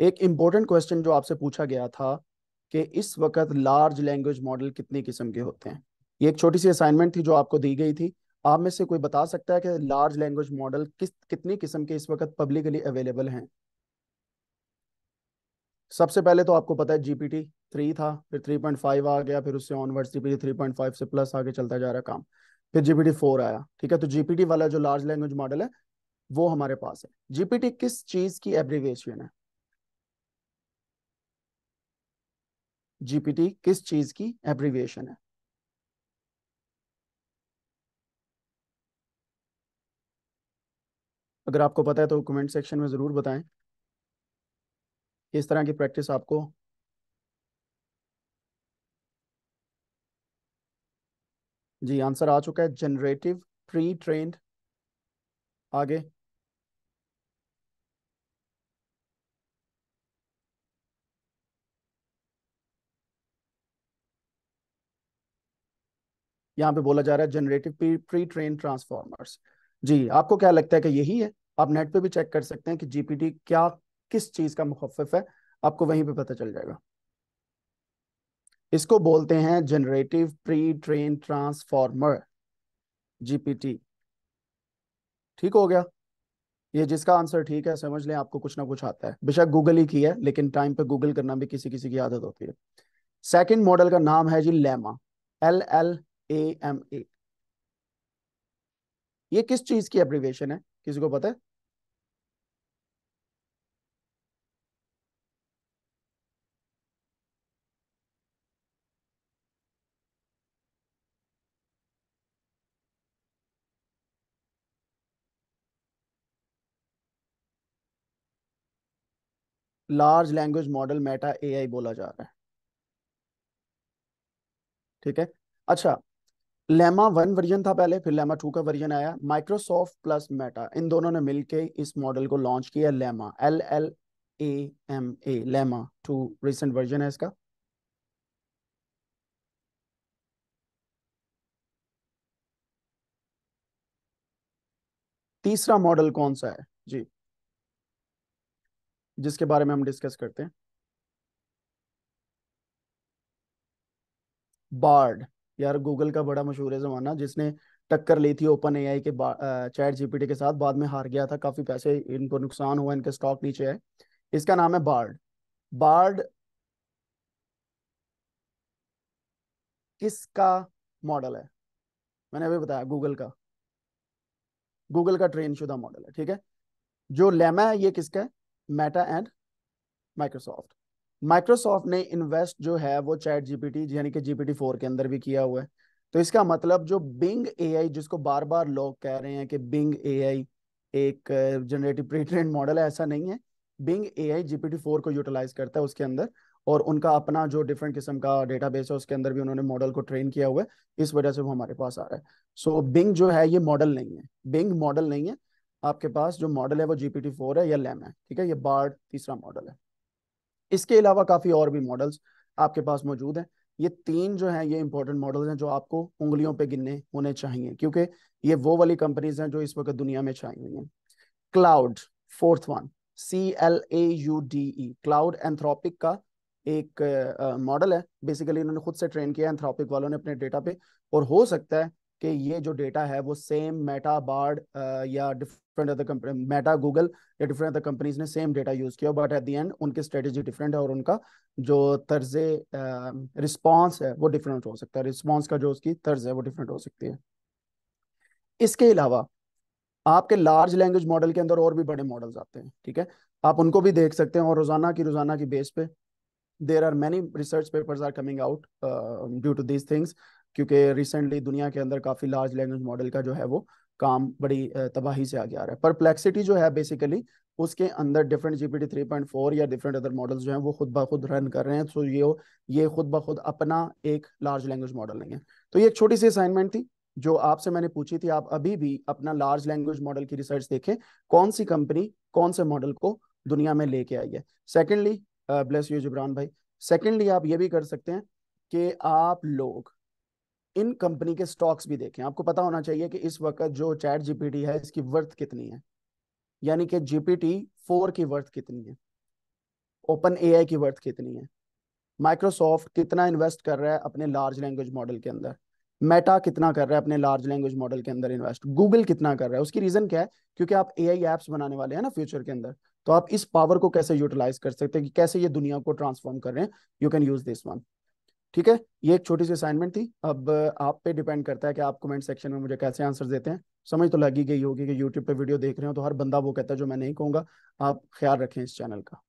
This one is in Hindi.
एक इम्पोर्टेंट क्वेश्चन जो आपसे पूछा गया था कि इस वक्त लार्ज लैंग्वेज मॉडल कितने किस्म के होते हैं ये एक छोटी सी असाइनमेंट थी जो आपको दी गई थी आप में से कोई बता सकता है कि लार्ज लैंग्वेज मॉडल किस कितनी किस्म के इस वक्त पब्लिकली अवेलेबल हैं सबसे पहले तो आपको पता है जीपीटी थ्री था फिर थ्री पॉइंट फाइव आ गया फिर उससे onward GPT three point five से प्लस आगे चलता जा रहा काम फिर जीपीटी फोर आया ठीक है तो जीपीटी वाला जो लार्ज लैंग्वेज मॉडल है वो हमारे पास है जीपीटी किस चीज की एब्रीवेशन है जीपीटी किस चीज की एब्रीविएशन है अगर आपको पता है तो कमेंट सेक्शन में ज़रूर बताएं इस तरह की प्रैक्टिस आपको जी आंसर आ चुका है जनरेटिव प्री ट्रेंड आगे यहाँ पे बोला जा रहा है जनरेटिव प्री ट्रेन ट्रांसफॉर्मर्स जी आपको क्या लगता है कि यही है आप नेट पे भी चेक कर सकते हैं कि जीपीटी क्या किस चीज का मुखफ है आपको वहीं पे पता चल जाएगा इसको बोलते हैं generative pre train transformer GPT ठीक हो गया ये जिसका आंसर ठीक है समझ लें आपको कुछ ना कुछ आता है बेशक गूगल ही की है लेकिन टाइम पे गूगल करना भी किसी किसी की आदत होती है सेकंड मॉडल का नाम है जी Llama L L A M A ये किस चीज की एब्रिवेशन है किसी को पता है large language model Meta AI बोला जा रहा है ठीक है अच्छा लेमा वन वर्जन था पहले फिर लेमा टू का वर्जन आया माइक्रोसॉफ्ट प्लस मेटा इन दोनों ने मिलके इस मॉडल को लॉन्च किया Llama L L A M A Llama two recent version है इसका तीसरा मॉडल कौन सा है जी जिसके बारे में हम डिस्कस करते हैं बार्ड यार गूगल का बड़ा मशहूर है जमाना जिसने टक्कर ली थी ओपन एआई के चैट जीपीटी के साथ बाद में हार गया था काफी पैसे इनको नुकसान हुआ इनके स्टॉक नीचे है इसका नाम है बार्ड बार्ड किसका मॉडल है मैंने अभी बताया गूगल का गूगल का ट्रेन शुदा मॉडल है ठीक है जो लेमा है ये किसका है मेटा एंड माइक्रोसॉफ्ट माइक्रोसॉफ्ट ने इन्वेस्ट जो है वो चैट जीपीटी यानी कि जीपीटी फोर के अंदर भी किया हुआ है तो इसका मतलब जो बिंग एआई जिसको बार बार लोग कह रहे हैं कि बिंग एआई एक जनरेटिव प्रीट्रेन मॉडल है ऐसा नहीं है बिंग एआई जीपीटी फोर को यूटिलाइज करता है उसके अंदर और उनका अपना जो डिफरेंट किस्म का डेटाबेस है उसके अंदर भी उन्होंने मॉडल को ट्रेन किया हुआ है इस वजह से वो हमारे पास आ रहा है सो so, बिंग जो है ये मॉडल नहीं है बिंग मॉडल नहीं है आपके पास जो मॉडल है वो जीपीटी फोर है या लैम है ठीक है ये बार्ड तीसरा मॉडल है इसके अलावा काफ़ी और भी मॉडल्स आपके पास मौजूद हैं ये तीन जो हैं ये इंपॉर्टेंट मॉडल्स हैं जो आपको उंगलियों पे गिनने होने चाहिए क्योंकि ये वो वाली कंपनीज हैं जो इस वक्त दुनिया में छाई हुई हैं Claude fourth one C L A U D E Claude Anthropic का एक मॉडल है बेसिकली इन्होंने खुद से ट्रेन किया एंथ्रोपिक वालों ने अपने डेटा पे और हो सकता है कि ये जो डेटा है वो सेम मेटा बार्ड या different other company Meta Google या डिफरेंट अदर कंपनीज ने सेम डेटा यूज किया बट एट द एंड उनकी स्ट्रेटेजी डिफरेंट है और उनका जो तर्ज रिस्पॉन्स uh, है वो डिफरेंट हो सकता है रिस्पॉन्स का जो उसकी तर्ज है वो डिफरेंट हो सकती है इसके अलावा आपके लार्ज लैंग्वेज मॉडल के अंदर और भी बड़े मॉडल्स आते हैं ठीक है आप उनको भी देख सकते हैं और रोजाना की रोजाना की बेस पे there are many research papers are coming out due to these things क्योंकि रिसेंटली दुनिया के अंदर काफ़ी लार्ज लैंग्वेज मॉडल का जो है वो काम बड़ी तबाही से आगे आ रहा है परप्लेक्सिटी जो है बेसिकली उसके अंदर डिफरेंट जीपीटी पी या डिफरेंट अदर मॉडल्स जो हैं वो खुद ब खुद रन कर रहे हैं तो ये ये खुद ब खुद अपना एक लार्ज लैंग्वेज मॉडल नहीं है तो ये एक छोटी सी असाइनमेंट थी जो आपसे मैंने पूछी थी आप अभी भी अपना लार्ज लैंग्वेज मॉडल की रिसर्च देखें कौन सी कंपनी कौन से मॉडल को दुनिया में लेके आई है सेकेंडली ब्लेस यू जुबरान भाई सेकेंडली आप ये भी कर सकते हैं कि आप लोग इन कंपनी के स्टॉक्स भी देखें आपको पता होना चाहिए कि इस वक्त जो चैट जीपीटी है इसकी वर्थ कितनी है यानी कि जीपीटी फोर की वर्थ कितनी है ओपन ए की वर्थ कितनी है माइक्रोसॉफ्ट कितना इन्वेस्ट कर रहा है अपने लार्ज लैंग्वेज मॉडल के अंदर मेटा कितना कर रहा है अपने लार्ज लैंग्वेज मॉडल के अंदर इन्वेस्ट गूगल कितना कर रहा है उसकी रीजन क्या है क्योंकि आप ए आई एप्स बनाने वाले हैं ना फ्यूचर के अंदर तो आप इस पावर को कैसे यूटिलाइज कर सकते हैं कि कैसे ये दुनिया को ट्रांसफॉर्म कर रहे हैं you can use this one ठीक है ये एक छोटी सी असाइनमेंट थी अब आप पे डिपेंड करता है कि आप कमेंट सेक्शन में मुझे कैसे आंसर देते हैं समझ तो लगी गई होगी कि यूट्यूब पे वीडियो देख रहे हो तो हर बंदा वो कहता है जो मैं नहीं कहूंगा आप ख्याल रखें इस चैनल का